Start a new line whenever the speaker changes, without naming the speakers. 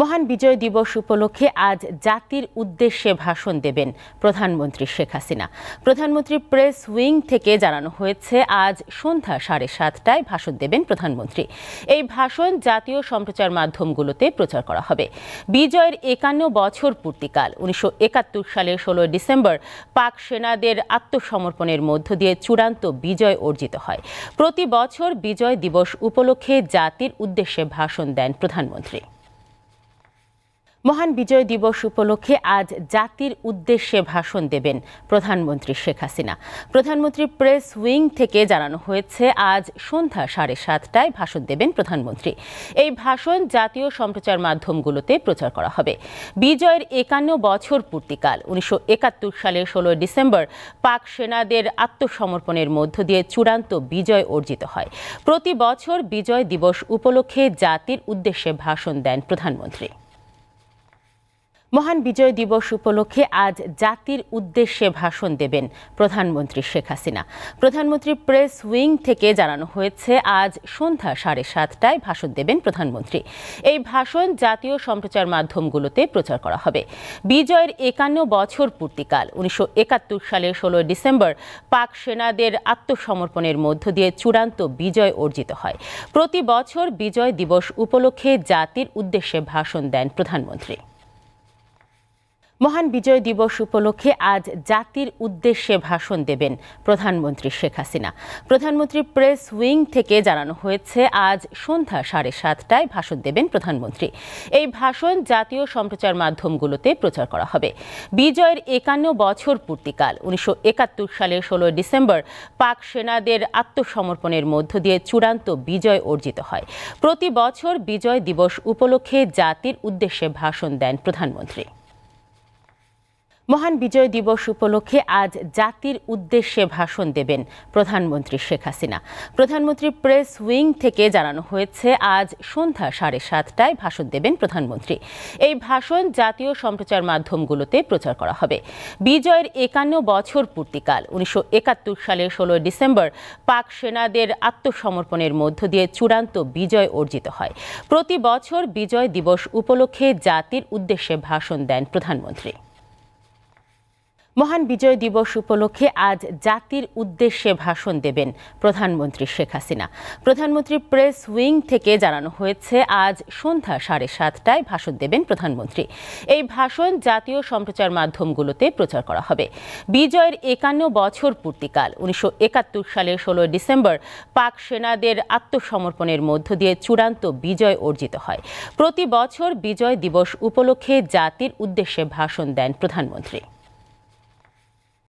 মহান বিজয় দিবস উপলক্ষে আজ জাতির উদ্দেশ্যে ভাষণ দেবেন প্রধানমন্ত্রী শেখ হাসিনা প্রধানমন্ত্রী প্রেস উইং থেকে জানানো হয়েছে আজ সন্ধ্যা সাড়ে সাতটায় ভাষণ দেবেন প্রধানমন্ত্রী এই ভাষণ জাতীয় সম্প্রচার মাধ্যমগুলোতে প্রচার করা হবে বিজয়ের একান্ন বছর পূর্তিকাল উনিশশো একাত্তর সালের ষোলো ডিসেম্বর পাক সেনাদের আত্মসমর্পণের মধ্য দিয়ে চূড়ান্ত বিজয় অর্জিত হয় প্রতি বছর বিজয় দিবস উপলক্ষে জাতির উদ্দেশ্যে ভাষণ দেন প্রধানমন্ত্রী মহান বিজয় দিবস উপলক্ষে আজ জাতির উদ্দেশ্যে ভাষণ দেবেন প্রধানমন্ত্রী শেখ হাসিনা প্রধানমন্ত্রী প্রেস উইং থেকে জানানো হয়েছে আজ সন্ধ্যা সাড়ে সাতটায় ভাষণ দেবেন প্রধানমন্ত্রী এই ভাষণ জাতীয় সম্প্রচার মাধ্যমগুলোতে প্রচার করা হবে বিজয়ের একান্ন বছর পূর্তিকাল উনিশশো একাত্তর সালের ষোলো ডিসেম্বর পাক সেনাদের আত্মসমর্পণের মধ্য দিয়ে চূড়ান্ত বিজয় অর্জিত হয় প্রতি বছর বিজয় দিবস উপলক্ষে জাতির উদ্দেশ্যে ভাষণ দেন প্রধানমন্ত্রী মহান বিজয় দিবস উপলক্ষে আজ জাতির উদ্দেশ্যে ভাষণ দেবেন প্রধানমন্ত্রী শেখ হাসিনা প্রধানমন্ত্রী প্রেস উইং থেকে জানানো হয়েছে আজ সন্ধ্যা সাড়ে সাতটায় ভাষণ দেবেন প্রধানমন্ত্রী এই ভাষণ জাতীয় সম্প্রচার মাধ্যমগুলোতে প্রচার করা হবে বিজয়ের একান্ন বছর পূর্তিকাল উনিশশো সালের ষোলোই ডিসেম্বর পাক সেনাদের আত্মসমর্পণের মধ্য দিয়ে চূড়ান্ত বিজয় অর্জিত হয় প্রতি বছর বিজয় দিবস উপলক্ষে জাতির উদ্দেশ্যে ভাষণ দেন প্রধানমন্ত্রী মহান বিজয় দিবস উপলক্ষে আজ জাতির উদ্দেশ্যে ভাষণ দেবেন প্রধানমন্ত্রী শেখ হাসিনা প্রধানমন্ত্রী প্রেস উইং থেকে জানানো হয়েছে আজ সন্ধ্যা সাড়ে সাতটায় ভাষণ দেবেন প্রধানমন্ত্রী এই ভাষণ জাতীয় সম্প্রচার মাধ্যমগুলোতে প্রচার করা হবে বিজয়ের একান্ন বছর পূর্তিকাল উনিশশো একাত্তর সালের ষোলোই ডিসেম্বর পাক সেনাদের আত্মসমর্পণের মধ্য দিয়ে চূড়ান্ত বিজয় অর্জিত হয় প্রতি বছর বিজয় দিবস উপলক্ষে জাতির উদ্দেশ্যে ভাষণ দেন প্রধানমন্ত্রী মহান বিজয় দিবস উপলক্ষে আজ জাতির উদ্দেশ্যে ভাষণ দেবেন প্রধানমন্ত্রী শেখ হাসিনা প্রধানমন্ত্রী প্রেস উইং থেকে জানানো হয়েছে আজ সন্ধ্যা সাড়ে সাতটায় ভাষণ দেবেন প্রধানমন্ত্রী এই ভাষণ জাতীয় সম্প্রচার মাধ্যমগুলোতে প্রচার করা হবে বিজয়ের একান্ন বছর পূর্তিকাল উনিশশো একাত্তর সালের ষোলো ডিসেম্বর পাক সেনাদের আত্মসমর্পণের মধ্য দিয়ে চূড়ান্ত বিজয় অর্জিত হয় প্রতি বছর বিজয় দিবস উপলক্ষে জাতির উদ্দেশ্যে ভাষণ দেন প্রধানমন্ত্রী মহান বিজয় দিবস উপলক্ষে আজ জাতির উদ্দেশ্যে ভাষণ দেবেন প্রধানমন্ত্রী শেখ হাসিনা প্রধানমন্ত্রী প্রেস উইং থেকে জানানো হয়েছে আজ সন্ধ্যা সাড়ে সাতটায় ভাষণ দেবেন প্রধানমন্ত্রী এই ভাষণ জাতীয় সম্প্রচার মাধ্যমগুলোতে প্রচার করা হবে বিজয়ের একান্ন বছর পূর্তিকাল উনিশশো একাত্তর সালের ষোলো ডিসেম্বর পাক সেনাদের আত্মসমর্পণের মধ্য দিয়ে চূড়ান্ত বিজয় অর্জিত হয় প্রতি বছর বিজয় দিবস উপলক্ষে জাতির উদ্দেশ্যে ভাষণ দেন প্রধানমন্ত্রী